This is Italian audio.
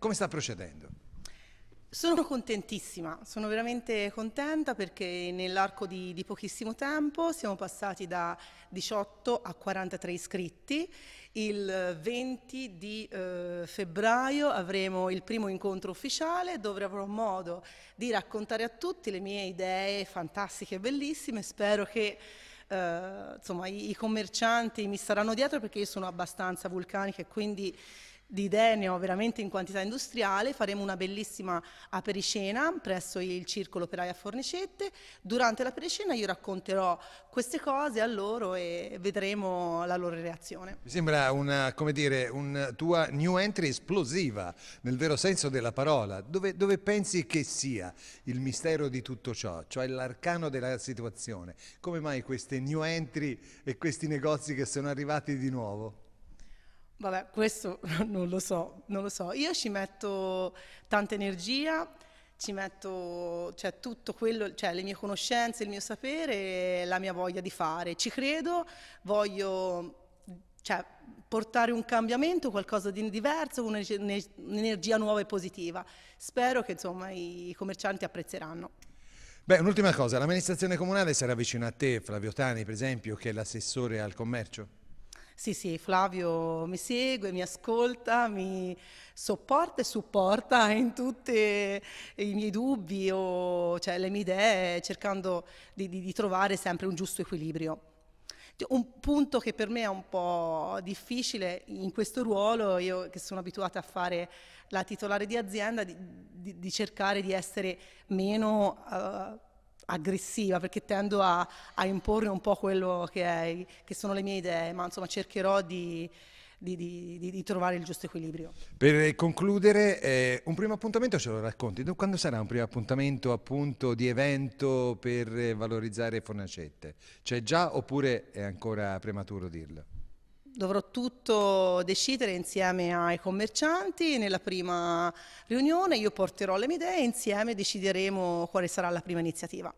Come sta procedendo? Sono contentissima, sono veramente contenta perché nell'arco di, di, pochissimo tempo siamo passati da 18 a 43 iscritti. Il 20 di eh, febbraio avremo il primo incontro ufficiale dove avrò modo di raccontare a tutti le mie idee fantastiche e bellissime. Spero che eh, insomma, i, i commercianti mi staranno dietro perché io sono abbastanza vulcanica e quindi di Denio veramente in quantità industriale, faremo una bellissima apericena presso il Circolo Operaia Fornicette. Durante la l'aperiscena io racconterò queste cose a loro e vedremo la loro reazione. Mi sembra una, dire, una tua new entry esplosiva, nel vero senso della parola. Dove, dove pensi che sia il mistero di tutto ciò, cioè l'arcano della situazione? Come mai queste new entry e questi negozi che sono arrivati di nuovo? Vabbè, questo non lo so, non lo so. Io ci metto tanta energia, ci metto cioè, tutto quello, cioè le mie conoscenze, il mio sapere e la mia voglia di fare. Ci credo, voglio cioè, portare un cambiamento, qualcosa di diverso, un'energia nuova e positiva. Spero che insomma, i commercianti apprezzeranno. Beh, un'ultima cosa, l'amministrazione comunale sarà vicino a te, Flavio Tani per esempio, che è l'assessore al commercio? Sì, sì, Flavio mi segue, mi ascolta, mi sopporta e supporta in tutti i miei dubbi o cioè, le mie idee, cercando di, di, di trovare sempre un giusto equilibrio. Un punto che per me è un po' difficile in questo ruolo, io che sono abituata a fare la titolare di azienda, di, di cercare di essere meno... Uh, aggressiva perché tendo a, a, imporre un po' quello che, è, che, sono le mie idee, ma insomma cercherò di, di, di, di trovare il giusto equilibrio. Per concludere, eh, un primo appuntamento ce lo racconti, quando sarà un primo appuntamento appunto di evento per valorizzare Fornacette? C'è già oppure è ancora prematuro dirlo? dovrò tutto decidere insieme ai commercianti. Nella prima riunione io porterò le mie idee e insieme decideremo quale sarà la prima iniziativa.